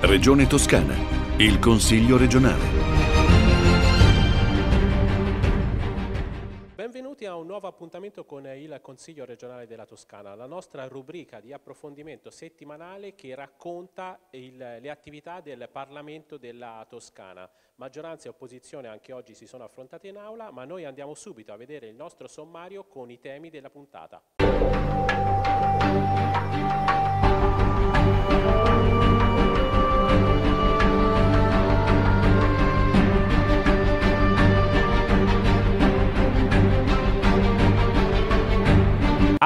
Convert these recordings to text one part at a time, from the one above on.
Regione Toscana, il Consiglio regionale. Benvenuti a un nuovo appuntamento con il Consiglio regionale della Toscana, la nostra rubrica di approfondimento settimanale che racconta il, le attività del Parlamento della Toscana. Maggioranza e opposizione anche oggi si sono affrontate in aula, ma noi andiamo subito a vedere il nostro sommario con i temi della puntata.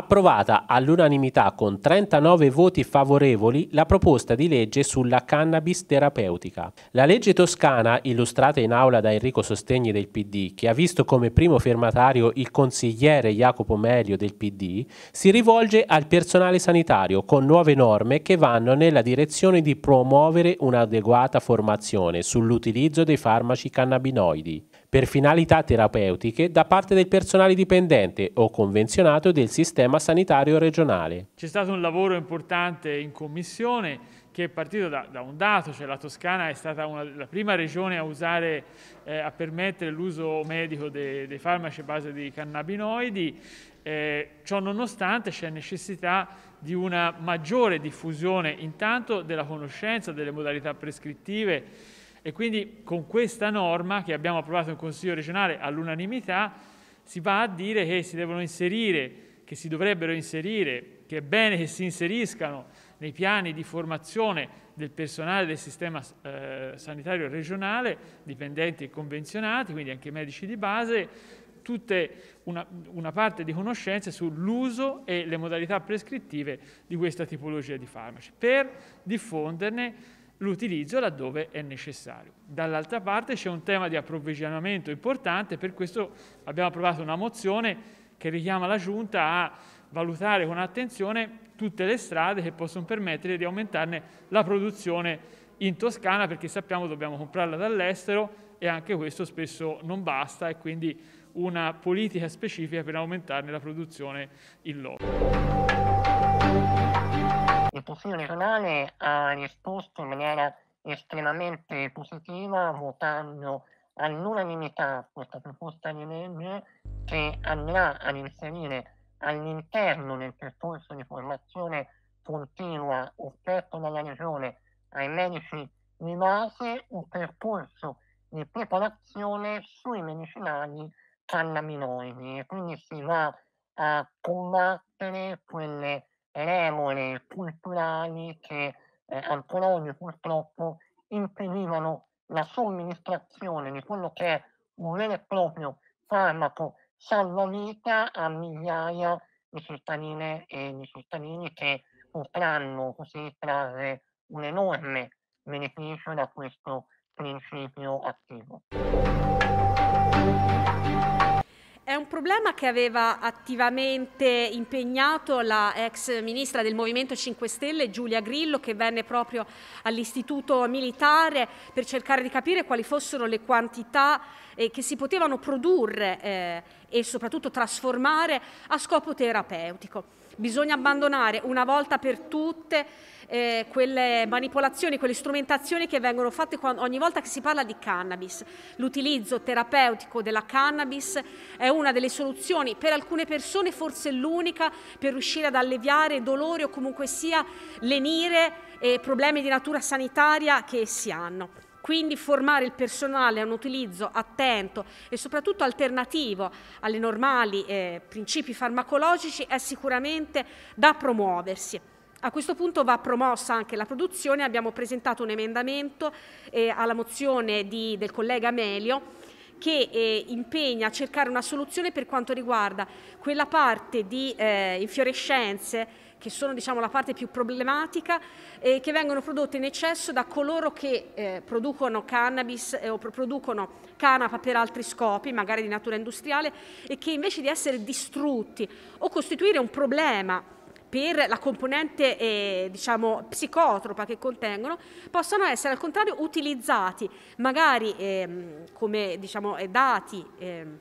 approvata all'unanimità con 39 voti favorevoli la proposta di legge sulla cannabis terapeutica. La legge toscana, illustrata in aula da Enrico Sostegni del PD, che ha visto come primo firmatario il consigliere Jacopo Melio del PD, si rivolge al personale sanitario con nuove norme che vanno nella direzione di promuovere un'adeguata formazione sull'utilizzo dei farmaci cannabinoidi per finalità terapeutiche da parte del personale dipendente o convenzionato del sistema sanitario regionale. C'è stato un lavoro importante in commissione che è partito da, da un dato, cioè la Toscana è stata una, la prima regione a, usare, eh, a permettere l'uso medico dei, dei farmaci a base di cannabinoidi, eh, ciò nonostante c'è necessità di una maggiore diffusione intanto della conoscenza, delle modalità prescrittive, e quindi con questa norma che abbiamo approvato in Consiglio regionale all'unanimità si va a dire che si devono inserire, che si dovrebbero inserire, che è bene che si inseriscano nei piani di formazione del personale del sistema eh, sanitario regionale, dipendenti e convenzionati, quindi anche medici di base, tutte una, una parte di conoscenze sull'uso e le modalità prescrittive di questa tipologia di farmaci, per diffonderne l'utilizzo laddove è necessario. Dall'altra parte c'è un tema di approvvigionamento importante, per questo abbiamo approvato una mozione che richiama la Giunta a valutare con attenzione tutte le strade che possono permettere di aumentarne la produzione in Toscana perché sappiamo che dobbiamo comprarla dall'estero e anche questo spesso non basta e quindi una politica specifica per aumentarne la produzione in loco il Consiglio regionale ha risposto in maniera estremamente positiva votando all'unanimità questa proposta di legge che andrà ad inserire all'interno del percorso di formazione continua offerto dalla regione ai medici di base un percorso di preparazione sui medicinali cannabinoidi e quindi si va a combattere quelle regole culturali che eh, ancora oggi purtroppo impedivano la somministrazione di quello che è un vero e proprio farmaco salvavita a migliaia di cittadine e di cittadini che potranno così trarre un enorme beneficio da questo principio attivo problema che aveva attivamente impegnato la ex ministra del Movimento 5 Stelle Giulia Grillo che venne proprio all'istituto militare per cercare di capire quali fossero le quantità eh, che si potevano produrre eh, e soprattutto trasformare a scopo terapeutico. Bisogna abbandonare una volta per tutte eh, quelle manipolazioni, quelle strumentazioni che vengono fatte quando, ogni volta che si parla di cannabis. L'utilizzo terapeutico della cannabis è una delle soluzioni, per alcune persone forse l'unica, per riuscire ad alleviare dolori o comunque sia lenire e eh, problemi di natura sanitaria che essi hanno. Quindi formare il personale a un utilizzo attento e soprattutto alternativo alle normali eh, principi farmacologici è sicuramente da promuoversi. A questo punto va promossa anche la produzione, abbiamo presentato un emendamento eh, alla mozione di, del collega Amelio che eh, impegna a cercare una soluzione per quanto riguarda quella parte di eh, infiorescenze che sono diciamo, la parte più problematica, eh, che vengono prodotte in eccesso da coloro che eh, producono cannabis eh, o producono canapa per altri scopi, magari di natura industriale, e che invece di essere distrutti o costituire un problema per la componente eh, diciamo, psicotropa che contengono, possono essere al contrario utilizzati magari ehm, come diciamo, eh, dati ehm,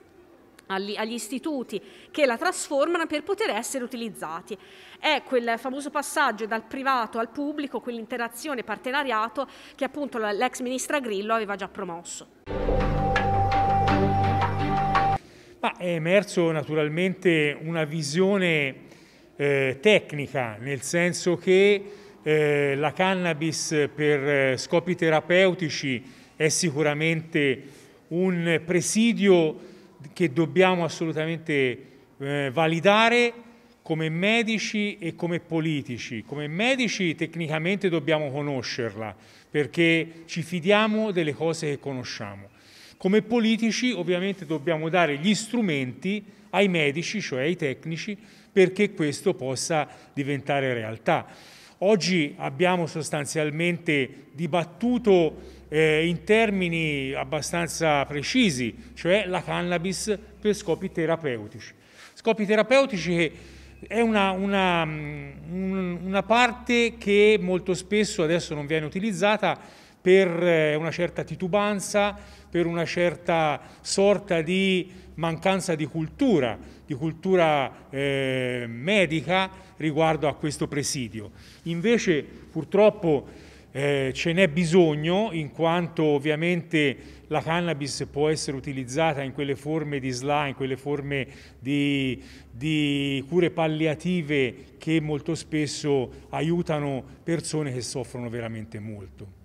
agli, agli, istituti che la trasformano per poter essere utilizzati. È quel famoso passaggio dal privato al pubblico, quell'interazione partenariato che appunto l'ex ministra Grillo aveva già promosso. Ma è emerso naturalmente una visione eh, tecnica, nel senso che eh, la cannabis per eh, scopi terapeutici è sicuramente un presidio che dobbiamo assolutamente eh, validare come medici e come politici. Come medici tecnicamente dobbiamo conoscerla perché ci fidiamo delle cose che conosciamo. Come politici ovviamente dobbiamo dare gli strumenti ai medici, cioè ai tecnici, perché questo possa diventare realtà. Oggi abbiamo sostanzialmente dibattuto eh, in termini abbastanza precisi, cioè la cannabis per scopi terapeutici. Scopi terapeutici che è una, una, un, una parte che molto spesso adesso non viene utilizzata per eh, una certa titubanza, per una certa sorta di mancanza di cultura, di cultura eh, medica riguardo a questo presidio. Invece purtroppo eh, ce n'è bisogno in quanto ovviamente la cannabis può essere utilizzata in quelle forme di SLA, in quelle forme di, di cure palliative che molto spesso aiutano persone che soffrono veramente molto.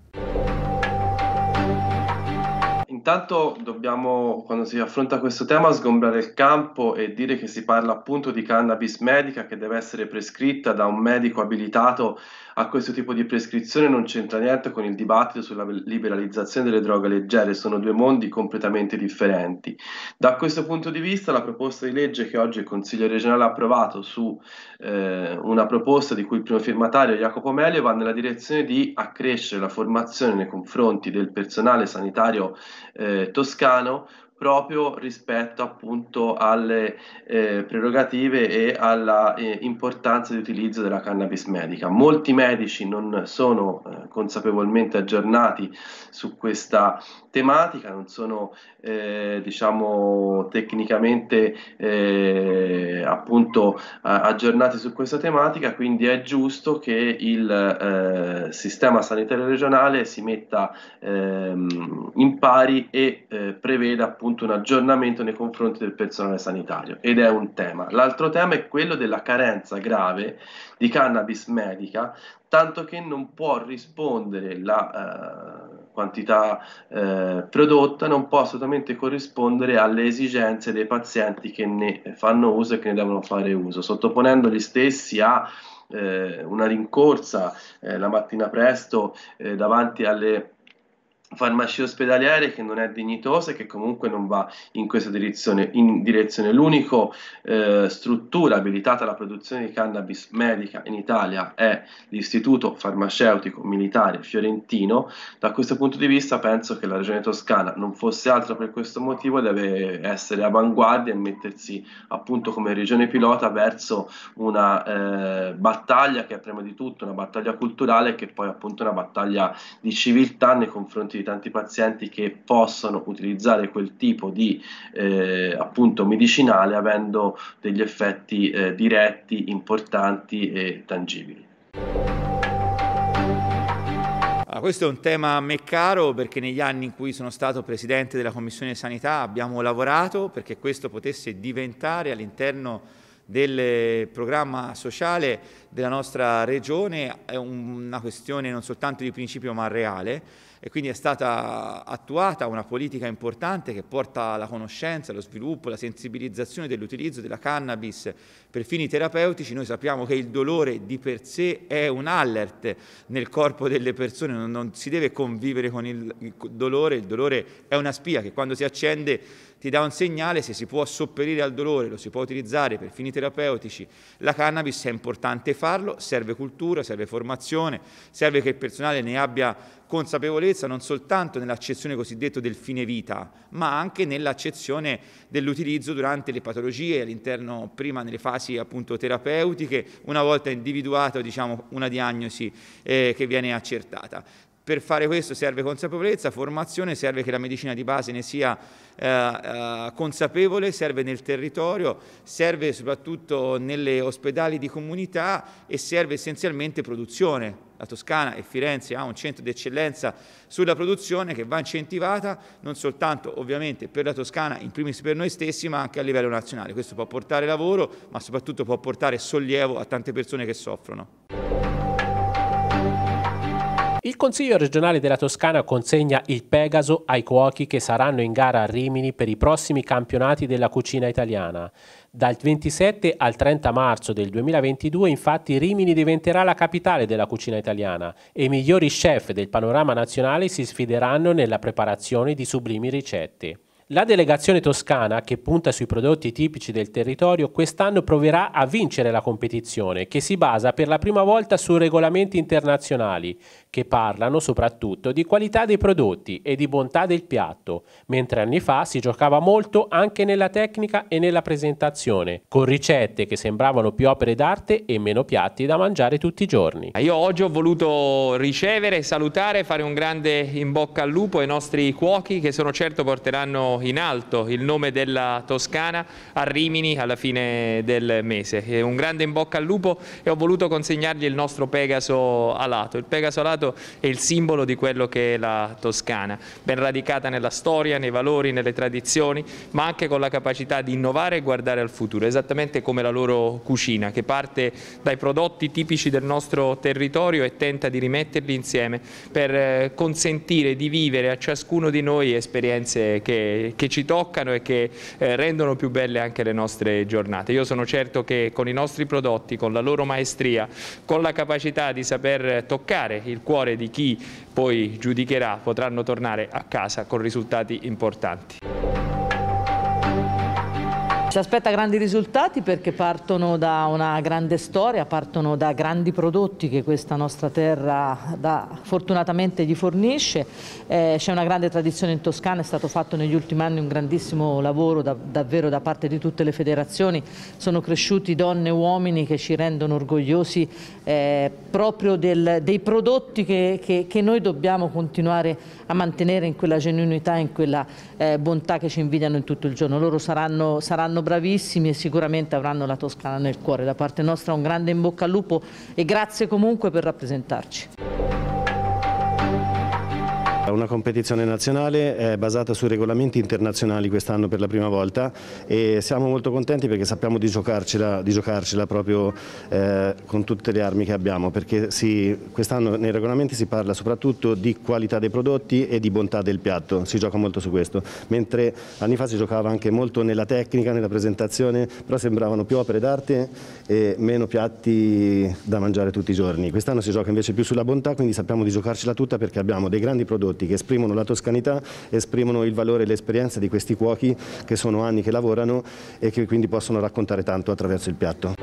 Intanto dobbiamo, quando si affronta questo tema, sgombrare il campo e dire che si parla appunto di cannabis medica che deve essere prescritta da un medico abilitato a questo tipo di prescrizione non c'entra niente con il dibattito sulla liberalizzazione delle droghe leggere, sono due mondi completamente differenti. Da questo punto di vista la proposta di legge che oggi il Consiglio regionale ha approvato su eh, una proposta di cui il primo firmatario Jacopo Melio va nella direzione di accrescere la formazione nei confronti del personale sanitario eh, toscano proprio rispetto appunto alle eh, prerogative e alla eh, importanza di utilizzo della cannabis medica. Molti medici non sono eh, consapevolmente aggiornati su questa tematica, non sono eh, diciamo tecnicamente eh, appunto aggiornati su questa tematica, quindi è giusto che il eh, sistema sanitario regionale si metta ehm, in pari e preveda appunto appunto un aggiornamento nei confronti del personale sanitario ed è un tema. L'altro tema è quello della carenza grave di cannabis medica, tanto che non può rispondere la eh, quantità eh, prodotta, non può assolutamente corrispondere alle esigenze dei pazienti che ne fanno uso e che ne devono fare uso, sottoponendo gli stessi a eh, una rincorsa eh, la mattina presto eh, davanti alle farmacia ospedaliere che non è dignitosa e che comunque non va in questa direzione. In direzione. L'unica eh, struttura abilitata alla produzione di cannabis medica in Italia è l'Istituto Farmaceutico Militare Fiorentino. Da questo punto di vista penso che la regione toscana non fosse altro per questo motivo deve essere avanguardia e mettersi appunto come regione pilota verso una eh, battaglia che è prima di tutto una battaglia culturale che poi appunto una battaglia di civiltà nei confronti di tanti pazienti che possano utilizzare quel tipo di eh, appunto medicinale avendo degli effetti eh, diretti, importanti e tangibili. Questo è un tema a me caro perché negli anni in cui sono stato presidente della Commissione Sanità abbiamo lavorato perché questo potesse diventare all'interno del programma sociale della nostra regione è una questione non soltanto di principio ma reale e quindi è stata attuata una politica importante che porta alla conoscenza, allo sviluppo, alla sensibilizzazione dell'utilizzo della cannabis per fini terapeutici. Noi sappiamo che il dolore di per sé è un alert nel corpo delle persone, non, non si deve convivere con il dolore, il dolore è una spia che quando si accende ti dà un segnale se si può sopperire al dolore, lo si può utilizzare per fini terapeutici. La cannabis è importante farlo, serve cultura, serve formazione, serve che il personale ne abbia consapevolezza non soltanto nell'accezione cosiddetta del fine vita, ma anche nell'accezione dell'utilizzo durante le patologie all'interno, prima nelle fasi appunto terapeutiche, una volta individuata diciamo, una diagnosi eh, che viene accertata. Per fare questo serve consapevolezza, formazione, serve che la medicina di base ne sia eh, eh, consapevole, serve nel territorio, serve soprattutto nelle ospedali di comunità e serve essenzialmente produzione. La Toscana e Firenze ha un centro d'eccellenza sulla produzione che va incentivata non soltanto ovviamente per la Toscana, in primis per noi stessi, ma anche a livello nazionale. Questo può portare lavoro, ma soprattutto può portare sollievo a tante persone che soffrono. Il Consiglio regionale della Toscana consegna il Pegaso ai cuochi che saranno in gara a Rimini per i prossimi campionati della cucina italiana. Dal 27 al 30 marzo del 2022 infatti Rimini diventerà la capitale della cucina italiana e i migliori chef del panorama nazionale si sfideranno nella preparazione di sublimi ricette. La delegazione toscana, che punta sui prodotti tipici del territorio, quest'anno proverà a vincere la competizione, che si basa per la prima volta su regolamenti internazionali, che parlano soprattutto di qualità dei prodotti e di bontà del piatto, mentre anni fa si giocava molto anche nella tecnica e nella presentazione, con ricette che sembravano più opere d'arte e meno piatti da mangiare tutti i giorni. Io oggi ho voluto ricevere, salutare, fare un grande in bocca al lupo ai nostri cuochi che sono certo porteranno in alto il nome della Toscana a Rimini alla fine del mese. un grande in bocca al lupo e ho voluto consegnargli il nostro Pegaso alato. Il Pegaso alato è il simbolo di quello che è la Toscana, ben radicata nella storia, nei valori, nelle tradizioni, ma anche con la capacità di innovare e guardare al futuro, esattamente come la loro cucina, che parte dai prodotti tipici del nostro territorio e tenta di rimetterli insieme per eh, consentire di vivere a ciascuno di noi esperienze che che, ci toccano e che eh, rendono più belle anche le nostre giornate. Io sono certo che con i nostri prodotti, con la loro maestria, con la capacità di saper toccare il cuore di chi poi giudicherà, potranno tornare a casa con risultati importanti. Si aspetta grandi risultati perché partono da una grande storia, partono da grandi prodotti che questa nostra terra da, fortunatamente gli fornisce. Eh, C'è una grande tradizione in Toscana, è stato fatto negli ultimi anni un grandissimo lavoro da, davvero da parte di tutte le federazioni. Sono cresciuti donne e uomini che ci rendono orgogliosi eh, proprio del, dei prodotti che, che, che, noi dobbiamo continuare a mantenere in quella genuinità, in quella eh, bontà che ci invidiano in tutto il giorno. Loro saranno, saranno bravissimi e sicuramente avranno la Toscana nel cuore. Da parte nostra un grande in bocca al lupo e grazie comunque per rappresentarci. Una competizione nazionale è eh, basata sui regolamenti internazionali quest'anno per la prima volta e siamo molto contenti perché sappiamo di giocarcela, di giocarcela proprio eh, con tutte le armi che abbiamo perché quest'anno nei regolamenti si parla soprattutto di qualità dei prodotti e di bontà del piatto, si gioca molto su questo, mentre anni fa si giocava anche molto nella tecnica, nella presentazione, però sembravano più opere d'arte e meno piatti da mangiare tutti i giorni. Quest'anno si gioca invece più sulla bontà, quindi sappiamo di giocarcela tutta perché abbiamo dei grandi prodotti prodotti che esprimono la toscanità, esprimono il valore e l'esperienza di questi cuochi che sono anni che lavorano e che quindi possono raccontare tanto attraverso il piatto.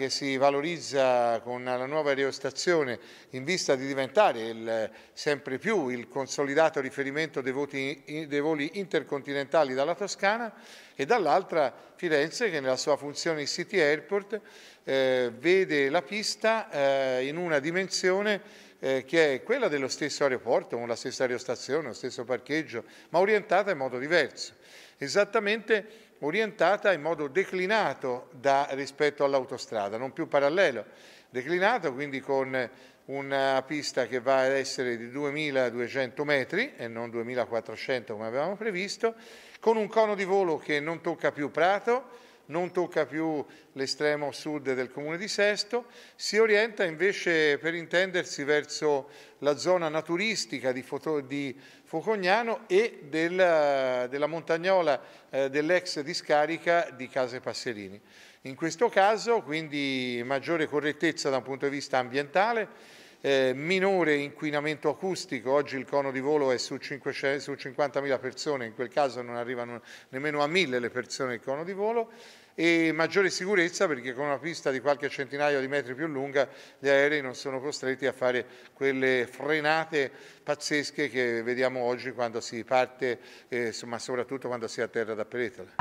che si valorizza con la nuova aerostazione in vista di diventare il, sempre più il consolidato riferimento dei, voti, dei voli intercontinentali dalla Toscana e dall'altra Firenze che nella sua funzione City Airport eh, vede la pista eh, in una dimensione eh, che è quella dello stesso aeroporto, con la stessa aerostazione, lo stesso parcheggio, ma orientata in modo diverso. Esattamente orientata in modo declinato da, rispetto all'autostrada, non più parallelo, declinato quindi con una pista che va ad essere di 2200 metri e non 2400 come avevamo previsto, con un cono di volo che non tocca più Prato, non tocca più l'estremo sud del comune di Sesto, si orienta invece per intendersi verso la zona naturistica di, Foto, di Focognano e del, della montagnola eh, dell'ex discarica di Case Passerini. In questo caso quindi maggiore correttezza da un punto di vista ambientale, eh, minore inquinamento acustico, oggi il cono di volo è su, 500, su 50.000 persone, in quel caso non arrivano nemmeno a 1.000 le persone il cono di volo, e maggiore sicurezza perché con una pista di qualche centinaio di metri più lunga gli aerei non sono costretti a fare quelle frenate pazzesche che vediamo oggi quando si parte, eh, ma soprattutto quando si atterra da Peretola.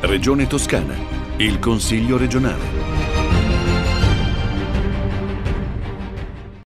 Regione Toscana, il Consiglio regionale.